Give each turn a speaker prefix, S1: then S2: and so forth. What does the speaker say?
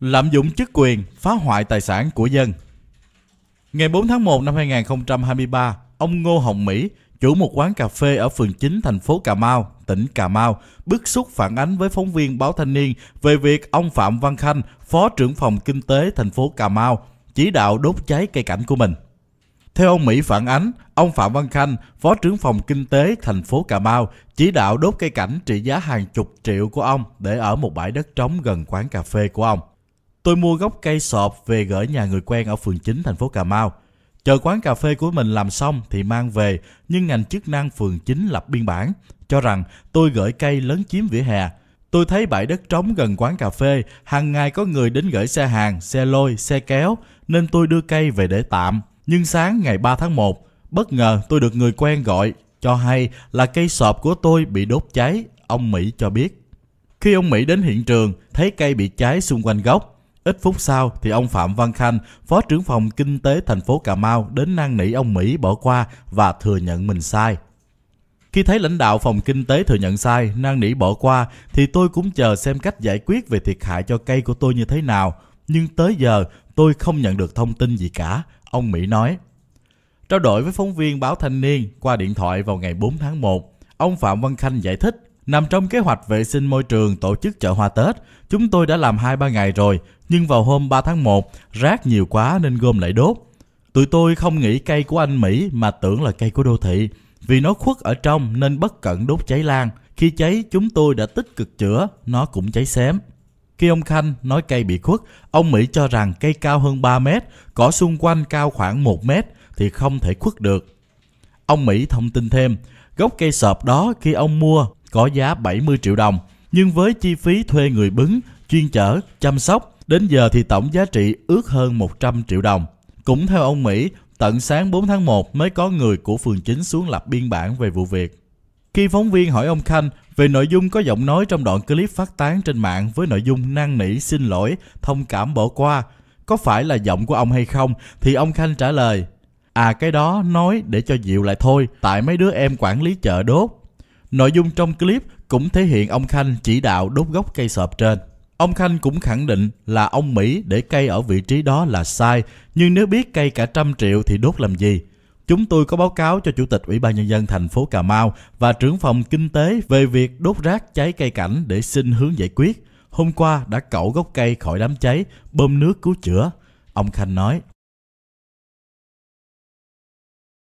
S1: Lạm dụng chức quyền, phá hoại tài sản của dân. Ngày 4 tháng 1 năm 2023, ông Ngô Hồng Mỹ, chủ một quán cà phê ở phường 9 thành phố Cà Mau, tỉnh Cà Mau, bức xúc phản ánh với phóng viên báo Thanh niên về việc ông Phạm Văn Khanh, phó trưởng phòng kinh tế thành phố Cà Mau, chỉ đạo đốt cháy cây cảnh của mình. Theo ông Mỹ phản ánh, ông Phạm Văn Khanh, phó trưởng phòng kinh tế thành phố Cà Mau, chỉ đạo đốt cây cảnh trị giá hàng chục triệu của ông để ở một bãi đất trống gần quán cà phê của ông. Tôi mua gốc cây sọp về gửi nhà người quen ở phường 9 thành phố Cà Mau. Chờ quán cà phê của mình làm xong thì mang về, nhưng ngành chức năng phường 9 lập biên bản, cho rằng tôi gửi cây lớn chiếm vỉa hè. Tôi thấy bãi đất trống gần quán cà phê, hàng ngày có người đến gửi xe hàng, xe lôi, xe kéo, nên tôi đưa cây về để tạm. Nhưng sáng ngày 3 tháng 1, bất ngờ tôi được người quen gọi, cho hay là cây sọp của tôi bị đốt cháy, ông Mỹ cho biết. Khi ông Mỹ đến hiện trường, thấy cây bị cháy xung quanh gốc, Ít phút sau thì ông Phạm Văn Khanh, Phó trưởng phòng Kinh tế thành phố Cà Mau đến năn nỉ ông Mỹ bỏ qua và thừa nhận mình sai. Khi thấy lãnh đạo phòng kinh tế thừa nhận sai, năn nỉ bỏ qua thì tôi cũng chờ xem cách giải quyết về thiệt hại cho cây của tôi như thế nào. Nhưng tới giờ tôi không nhận được thông tin gì cả, ông Mỹ nói. Trao đổi với phóng viên báo Thanh Niên qua điện thoại vào ngày 4 tháng 1, ông Phạm Văn Khanh giải thích Nằm trong kế hoạch vệ sinh môi trường tổ chức chợ hoa Tết, chúng tôi đã làm 2-3 ngày rồi, nhưng vào hôm 3 tháng 1, rác nhiều quá nên gom lại đốt. Tụi tôi không nghĩ cây của anh Mỹ mà tưởng là cây của đô thị, vì nó khuất ở trong nên bất cẩn đốt cháy lan. Khi cháy, chúng tôi đã tích cực chữa, nó cũng cháy xém. Khi ông Khanh nói cây bị khuất, ông Mỹ cho rằng cây cao hơn 3 mét, cỏ xung quanh cao khoảng 1 mét thì không thể khuất được. Ông Mỹ thông tin thêm, gốc cây sợp đó khi ông mua có giá 70 triệu đồng, nhưng với chi phí thuê người bứng, chuyên chở, chăm sóc Đến giờ thì tổng giá trị ước hơn 100 triệu đồng. Cũng theo ông Mỹ, tận sáng 4 tháng 1 mới có người của phường chính xuống lập biên bản về vụ việc. Khi phóng viên hỏi ông Khanh về nội dung có giọng nói trong đoạn clip phát tán trên mạng với nội dung năn nỉ xin lỗi, thông cảm bỏ qua, có phải là giọng của ông hay không thì ông Khanh trả lời À cái đó nói để cho dịu lại thôi, tại mấy đứa em quản lý chợ đốt. Nội dung trong clip cũng thể hiện ông Khanh chỉ đạo đốt gốc cây sọp trên. Ông Khanh cũng khẳng định là ông Mỹ để cây ở vị trí đó là sai, nhưng nếu biết cây cả trăm triệu thì đốt làm gì? Chúng tôi có báo cáo cho Chủ tịch Ủy ban Nhân dân thành phố Cà Mau và trưởng phòng kinh tế về việc đốt rác cháy cây cảnh để xin hướng giải quyết. Hôm qua đã cẩu gốc cây khỏi đám cháy, bơm nước cứu chữa. Ông Khanh nói.